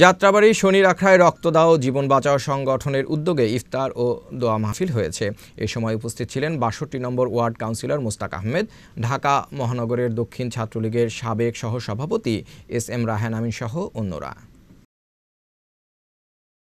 যাত্রাবাড়ি শনির আখড়ায় রক্তদাহ জীবন বাঁচাও সংগঠনের উদ্যোগে ইফতার ও দোয়া মাহফিল হয়েছে এ সময় উপস্থিত ছিলেন বাষট্টি নম্বর ওয়ার্ড কাউন্সিলর মোস্তাক আহমেদ ঢাকা মহানগরের দক্ষিণ ছাত্রলীগের সাবেক সহসভাপতি এস এম রাহান আমিন সহ অন্যরা